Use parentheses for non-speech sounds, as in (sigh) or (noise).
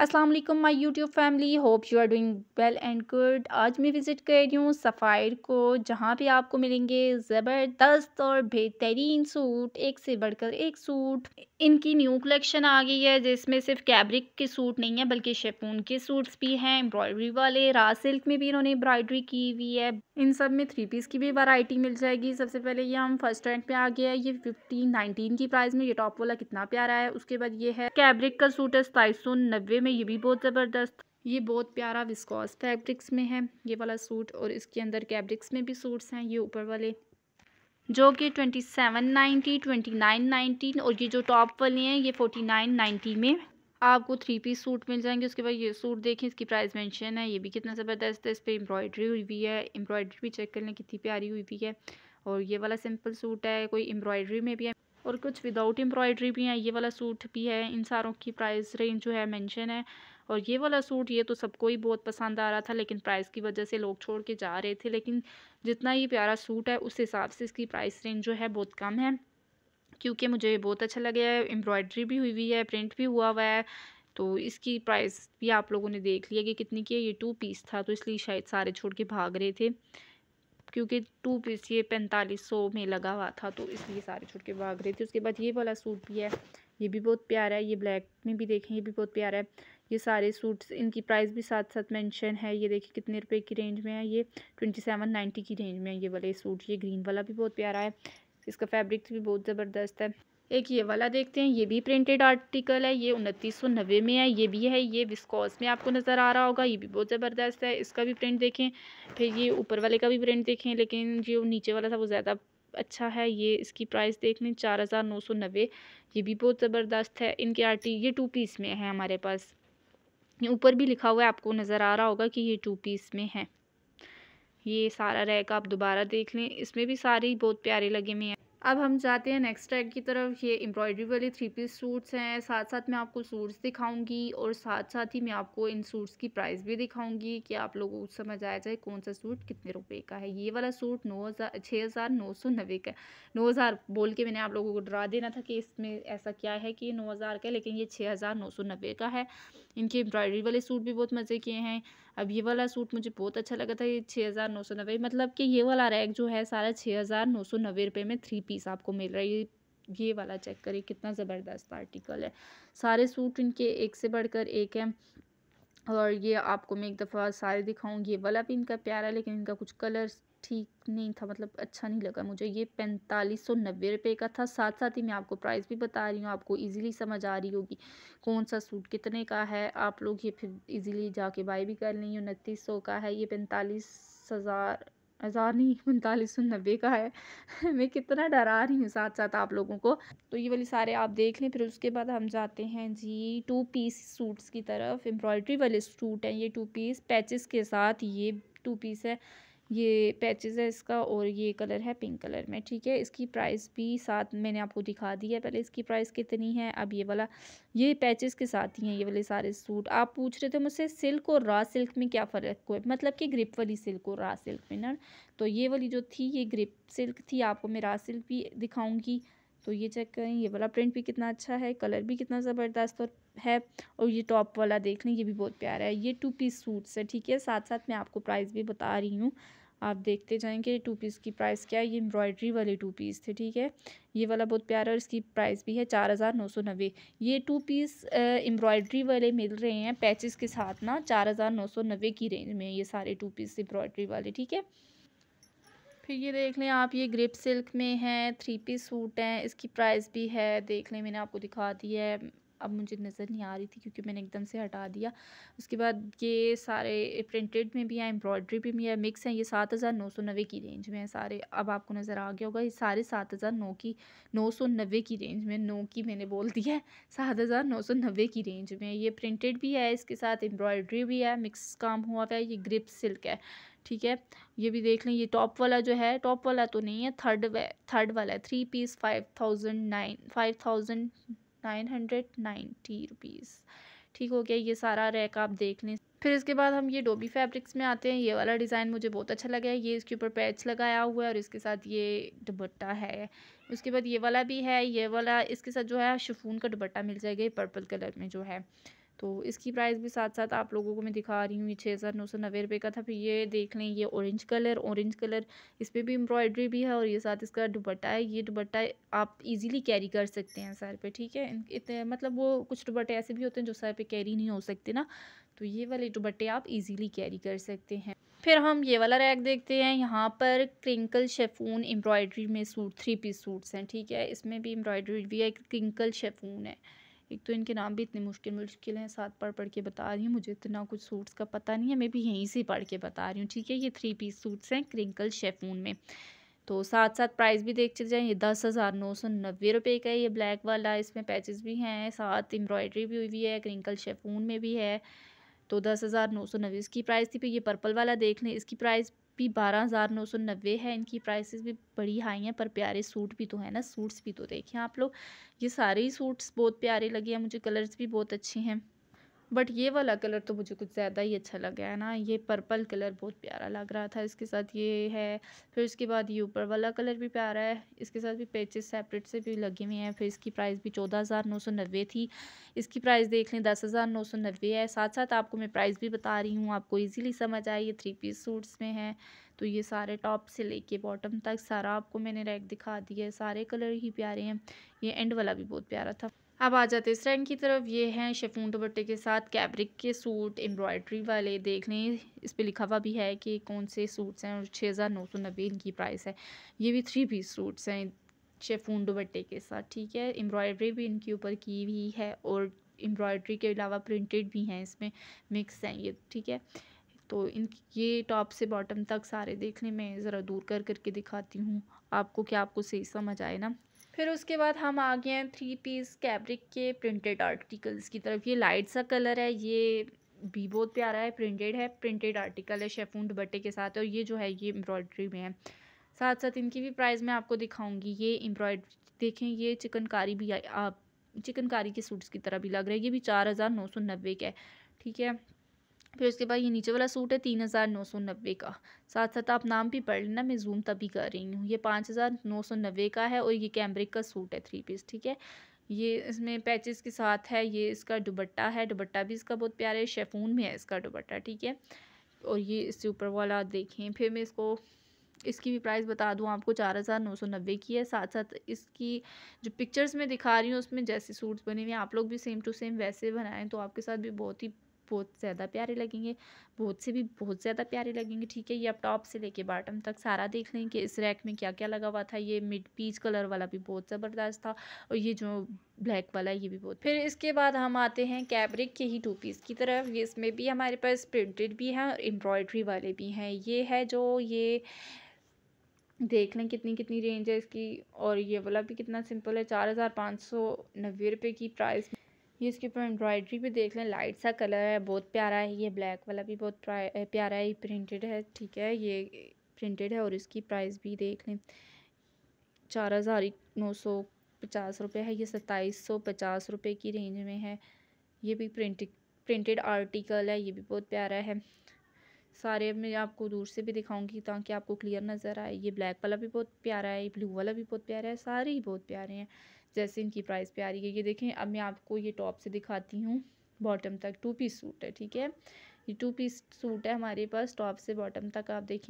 Aslam my YouTube YouTube family hope you are doing well and good आज मैं visit कर रही हूँ सफ़ायर को जहाँ पे आपको मिलेंगे ज़बरदस्त और बेहतरीन सूट एक से बढ़कर एक सूट इनकी न्यू कलेक्शन आ गई है जिसमें सिर्फ कैब्रिक के सूट नहीं है बल्कि शेपून के सूट्स भी हैं एम्ब्रॉयडरी वाले रा सिल्क में भी इन्होंने एम्ब्रॉयडरी की हुई है इन सब में थ्री पीस की भी वैरायटी मिल जाएगी सबसे पहले ये हम फर्स्ट रैंक पे आ गया है ये फिफ्टीन नाइनटीन की प्राइस में ये टॉप वाला कितना प्यारा है उसके बाद ये है कैब्रिक का सूट है सताईस सौ नब्बे में में ये भी बहुत ज़बरदस्त ये बहुत प्यारा विस्कॉस फैब्रिक्स में है ये वाला सूट और इसके अंदर कैब्रिक्स में भी सूट्स हैं ये ऊपर वाले जो कि twenty seven ninety twenty nine nineteen और ये जो टॉप वाले हैं ये फोर्टी नाइन नाइन्टी में आपको थ्री पीस सूट मिल जाएंगे उसके बाद ये सूट देखें इसकी प्राइस मेंशन है ये भी कितना ज़बरदस्त है इस पर एम्ब्रॉयडरी हुई हुई है एम्ब्रॉयडरी भी चेक कर लें कितनी प्यारी हुई हुई है और ये वाला सिंपल सूट है कोई एम्ब्रॉयडरी में भी है और कुछ विदाउट एम्ब्रॉयडरी भी हैं ये वाला सूट भी है इन सारों की प्राइस रेंज जो है मेंशन है और ये वाला सूट ये तो सबको ही बहुत पसंद आ रहा था लेकिन प्राइस की वजह से लोग छोड़ के जा रहे थे लेकिन जितना ये प्यारा सूट है उस हिसाब से इसकी प्राइस रेंज जो है बहुत कम है क्योंकि मुझे बहुत अच्छा लगे है एम्ब्रॉयडरी भी हुई हुई है प्रिंट भी हुआ हुआ है तो इसकी प्राइस भी आप लोगों ने देख लिया कि कितनी की है ये टू पीस था तो इसलिए शायद सारे छोड़ के भाग रहे थे क्योंकि टू पीस ये पैंतालीस सौ में लगा हुआ था तो इसलिए सारे छूट के भाग रहे थे उसके बाद ये वाला सूट भी है ये भी बहुत प्यारा है ये ब्लैक में भी देखें ये भी बहुत प्यारा है ये सारे सूट्स इनकी प्राइस भी साथ साथ मेंशन है ये देखिए कितने रुपए की रेंज में है ये ट्वेंटी सेवन नाइन्टी की रेंज में है ये वाले सूट ये ग्रीन वाला भी बहुत प्यारा है इसका फैब्रिक भी बहुत ज़बरदस्त है एक ये वाला देखते हैं ये भी प्रिंटेड आर्टिकल है ये उनतीस सौ नब्बे में है ये भी है ये विस्कॉस में आपको नज़र आ रहा होगा ये भी बहुत ज़बरदस्त है इसका भी प्रिंट देखें फिर ये ऊपर वाले का भी प्रिंट देखें लेकिन जो नीचे वाला था वो ज़्यादा अच्छा है ये इसकी प्राइस देख लें चार हज़ार नौ सौ नब्बे ये भी बहुत ज़बरदस्त है इनके आर्टी ये टू पीस में है हमारे पास ऊपर भी लिखा हुआ है आपको नज़र आ रहा होगा कि ये टू पीस में है ये सारा रहेगा आप दोबारा देख लें इसमें भी सारे बहुत प्यारे लगे हुए हैं अब हम जाते हैं नेक्स्ट टैग की तरफ ये एम्ब्रॉयडरी वाले थ्री पीस सूट्स हैं साथ साथ मैं आपको सूट्स दिखाऊंगी और साथ साथ ही मैं आपको इन सूट्स की प्राइस भी दिखाऊंगी कि आप लोगों को समझ आया जाए कौन सा सूट कितने रुपए का है ये वाला सूट नौ हज़ार छः हज़ार नौ सौ नब्बे का नौ हज़ार बोल के मैंने आप लोगों को डरा देना था कि इसमें ऐसा क्या है कि ये नौ हज़ार का है लेकिन ये छः हज़ार नौ सौ नब्बे का है इनके एम्ब्रॉयडरी वाले सूट भी बहुत मज़े के हैं अब ये वाला सूट मुझे बहुत अच्छा लगा था ये छः हज़ार नौ सौ नब्बे मतलब कि ये वाला रैक जो है सारा छः हज़ार नौ सौ नब्बे रुपये में थ्री पीस आपको मिल रहा है ये ये वाला चेक करिए कितना ज़बरदस्त आर्टिकल है सारे सूट इनके एक से बढ़कर एक है और ये आपको मैं एक दफ़ा सारे दिखाऊँ ये वाला भी इनका प्यारा है लेकिन इनका कुछ कलर्स ठीक नहीं था मतलब अच्छा नहीं लगा मुझे ये पैंतालीस सौ नब्बे रुपये का था साथ साथ ही मैं आपको प्राइस भी बता रही हूँ आपको इजीली समझ आ रही होगी कौन सा सूट कितने का है आप लोग ये फिर इजीली जाके बाय भी कर लेंगे उनतीस सौ का है ये पैंतालीस हज़ार हज़ार नहीं (laughs) पैंतालीस सौ नब्बे का है (laughs) मैं कितना डरा रही हूँ साथ साथ आप लोगों को तो ये वाली सारे आप देख लें फिर उसके बाद हम जाते हैं जी टू पीस सूट्स की तरफ एम्ब्रॉयड्री वाले सूट हैं ये टू पीस पैचेस के साथ ये टू पीस है ये पैचेस है इसका और ये कलर है पिंक कलर में ठीक है इसकी प्राइस भी साथ मैंने आपको दिखा दी है पहले इसकी प्राइस कितनी है अब ये वाला ये पैचेज़ के साथ ही हैं ये वाले सारे सूट आप पूछ रहे थे मुझसे सिल्क और रा सिल्क में क्या फ़र्क है मतलब कि ग्रिप वाली सिल्क और रा सिल्क में ना तो ये वाली जो थी ये ग्रिप सिल्क थी आपको मैं रा सिल्क भी दिखाऊँगी तो ये चेक करें ये वाला प्रिंट भी कितना अच्छा है कलर भी कितना ज़बरदस्त और है और ये टॉप वाला देख लें ये भी बहुत प्यारा है ये टू पीस सूट्स है ठीक है साथ साथ मैं आपको प्राइस भी बता रही हूँ आप देखते जाएंगे टू पीस की प्राइस क्या है ये एम्ब्रॉयडरी वाले टू पीस थे ठीक है ये वाला बहुत प्यारा और इसकी प्राइस भी है चार हज़ार नौ सौ नब्बे ये टू पीस एम्ब्रॉयडरी वाले मिल रहे हैं पैचेस के साथ ना चार हज़ार नौ सौ नब्बे की रेंज में ये सारे टू पीस एम्ब्रॉयडरी वाले ठीक है फिर ये देख लें आप ये ग्रिप सिल्क में है थ्री पीस सूट हैं इसकी प्राइस भी है देख लें मैंने आपको दिखा दी है अब मुझे नज़र नहीं आ रही थी क्योंकि मैंने एकदम से हटा दिया उसके बाद ये सारे प्रिंटेड में भी हैं एम्ब्रॉयड्री भी है मिक्स हैं ये सात हज़ार नौ सौ नब्बे की रेंज में है सारे अब आपको नज़र आ गया होगा ये सारे सात हज़ार नौ की नौ सौ नब्बे की रेंज में नौ की मैंने बोल दिया है सात हज़ार नौ सौ नब्बे की रेंज में ये प्रिंटेड भी है इसके साथ एम्ब्रॉयड्री भी है मिक्स काम हुआ हुआ है ये ग्रिप सिल्क है ठीक है ये भी देख लें ये टॉप वाला जो है टॉप वाला तो नहीं है थर्ड थर्ड वाला है three piece five thousand nine five thousand nine hundred ninety rupees ठीक हो गया ये सारा रैक आप देख लें फिर इसके बाद हम ये डोबी फैब्रिक्स में आते हैं ये वाला डिज़ाइन मुझे बहुत अच्छा लगा है ये इसके ऊपर पैच लगाया हुआ है और इसके साथ ये दुपट्टा है उसके बाद ये वाला भी है ये वाला इसके साथ जो है शफून का दुपट्टा मिल जाएगा ये पर्पल कलर में जो है तो इसकी प्राइस भी साथ साथ आप लोगों को मैं दिखा रही हूँ ये छः हज़ार नौ सौ नब्बे रुपये का था फिर ये देख लें ये ऑरेंज कलर ऑरेंज कलर इस पर भी एम्ब्रॉयडरी भी है और ये साथ इसका दुपट्टा है ये दुपट्टा आप इजीली कैरी कर सकते हैं सर पे ठीक है इतने मतलब वो कुछ दुपट्टे ऐसे भी होते हैं जो सर पे कैरी नहीं हो सकते ना तो ये वाले दुपट्टे आप ईजिली कैरी कर सकते हैं फिर हम ये वाला रैक देखते हैं यहाँ पर क्रिंकल शेफून एम्ब्रॉयडरी में सूट थ्री पीस सूट्स हैं ठीक है इसमें भी एम्ब्रॉयडरी भी है क्रिंकल शेफून है एक तो इनके नाम भी इतने मुश्किल मुश्किल हैं साथ पढ़ पढ़ के बता रही हूँ मुझे इतना कुछ सूट्स का पता नहीं है मैं भी यहीं से पढ़ के बता रही हूँ ठीक है ये थ्री पीस सूट्स हैं क्रिंकल शेफून में तो साथ साथ प्राइस भी देख चल जाएँ ये दस हज़ार नौ सौ नब्बे रुपये का है ये ब्लैक वाला इसमें पैचेस भी हैं साथ एम्ब्रॉयडरी भी हुई है क्रिंकल शेफून में भी है तो दस हज़ार नौ सौ नब्बे इसकी प्राइस थी फिर ये पर्पल वाला देख लें इसकी प्राइस भी बारह हज़ार नौ सौ नब्बे है इनकी प्राइसेस भी बड़ी हाई हैं पर प्यारे सूट भी तो हैं ना सूट्स भी तो देखें आप लोग ये सारे ही सूट्स बहुत प्यारे लगे हैं मुझे कलर्स भी बहुत अच्छे हैं बट ये वाला कलर तो मुझे कुछ ज़्यादा ही अच्छा लग गया है ना ये पर्पल कलर बहुत प्यारा लग रहा था इसके साथ ये है फिर उसके बाद ये ऊपर वाला कलर भी प्यारा है इसके साथ भी पेचेस सेपरेट से भी लगे हुए हैं फिर इसकी प्राइस भी चौदह हज़ार नौ सौ नब्बे थी इसकी प्राइस देख लें दस हज़ार नौ सौ नब्बे है साथ साथ आपको मैं प्राइस भी बता रही हूँ आपको ईजिली समझ आए ये थ्री पीस सूट्स में है तो ये सारे टॉप से लेके बॉटम तक सारा आपको मैंने रैक दिखा दिया है सारे कलर ही प्यारे हैं ये एंड वाला भी बहुत प्यारा था अब आ जाते इस ट्रेंड की तरफ ये हैं शेफून दुपट्टे के साथ कैब्रिक के सूट एम्ब्रॉयड्री वाले देख लें इस पर लिखा हुआ भी है कि कौन से सूट्स हैं और छः हज़ार नौ सौ नब्बे इनकी प्राइस है ये भी थ्री पीस सूट्स हैं शेफून दुपट्टे के साथ ठीक है एम्ब्रॉयड्री भी इनके ऊपर की हुई है और एम्ब्रॉयड्री के अलावा प्रिंटेड भी हैं इसमें मिक्स हैं ये ठीक है तो इन ये टॉप से बॉटम तक सारे देखने में ज़रा दूर कर करके दिखाती हूँ आपको क्या आपको सही समझ आए ना फिर उसके बाद हम आ गए हैं थ्री पीस कैब्रिक के प्रिंटेड आर्टिकल्स की तरफ ये लाइट सा कलर है ये भी बहुत प्यारा है प्रिंटेड है प्रिंटेड आर्टिकल है शेफून दुपट्टे के साथ और ये जो है ये एम्ब्रॉयड्री में है साथ साथ इनकी भी प्राइस मैं आपको दिखाऊंगी ये एम्ब्रॉयड्री देखें ये चिकनकारी भी आप चिकनकारी के सूट्स की तरह भी लग रहा है ये भी चार हज़ार नौ सौ नब्बे का है ठीक है फिर उसके बाद ये नीचे वाला सूट है तीन हज़ार नौ सौ नब्बे का साथ साथ आप नाम भी पढ़ लेना मैं जूम तभी कर रही हूँ ये पाँच हज़ार नौ सौ नब्बे का है और ये कैमरिक का सूट है थ्री पीस ठीक है ये इसमें पैचेस के साथ है ये इसका दुबट्टा है दुबट्टा भी इसका बहुत प्यारा है शेफून में है इसका दुबट्टा ठीक है और ये इससे ऊपर वाला देखें फिर मैं इसको इसकी भी प्राइस बता दूं आपको चार हज़ार नौ सौ नब्बे की है साथ साथ इसकी जो पिक्चर्स में दिखा रही हूँ उसमें जैसे सूट्स बने हुए हैं आप लोग भी सेम टू सेम वैसे बनाएं तो आपके साथ भी बहुत ही बहुत ज़्यादा प्यारे लगेंगे बहुत से भी बहुत ज़्यादा प्यारे लगेंगे ठीक है ये आप टॉप से लेके बॉटम तक सारा देख लें कि इस रैक में क्या क्या लगा हुआ था ये मिड पीच कलर वाला भी बहुत ज़बरदस्त था और ये जो ब्लैक वाला ये भी बहुत फिर इसके बाद हम आते हैं कैब्रिक के ही टू पीस की तरफ ये इसमें भी हमारे पास प्रिंटेड भी हैं और एम्ब्रॉयड्री वाले भी हैं ये है जो ये देख लें कितनी कितनी रेंज है इसकी और ये वाला भी कितना सिंपल है चार हज़ार पाँच सौ नब्बे रुपये की प्राइस ये इसके ऊपर एम्ब्रॉयडरी भी देख लें लाइट सा कलर है बहुत प्यारा है ये ब्लैक वाला भी बहुत प्यारा है प्रिंटेड है ठीक है ये प्रिंटेड है और इसकी प्राइस भी देख लें चार हज़ार नौ सौ पचास रुपये है ये सत्ताईस सौ पचास रुपये की रेंज में है ये भी प्रिंट प्रिंटेड आर्टिकल है ये भी बहुत प्यारा है सारे मैं आपको दूर से भी दिखाऊंगी ताकि आपको क्लियर नज़र आए ये ब्लैक वाला भी बहुत प्यारा है ब्लू वाला भी बहुत प्यारा है सारे ही बहुत प्यारे हैं जैसे इनकी प्राइस पे आ रही है ये देखें अब मैं आपको ये टॉप से दिखाती हूँ बॉटम तक टू पीस सूट है ठीक है ये टू पीस सूट है हमारे पास टॉप से बॉटम तक आप देखें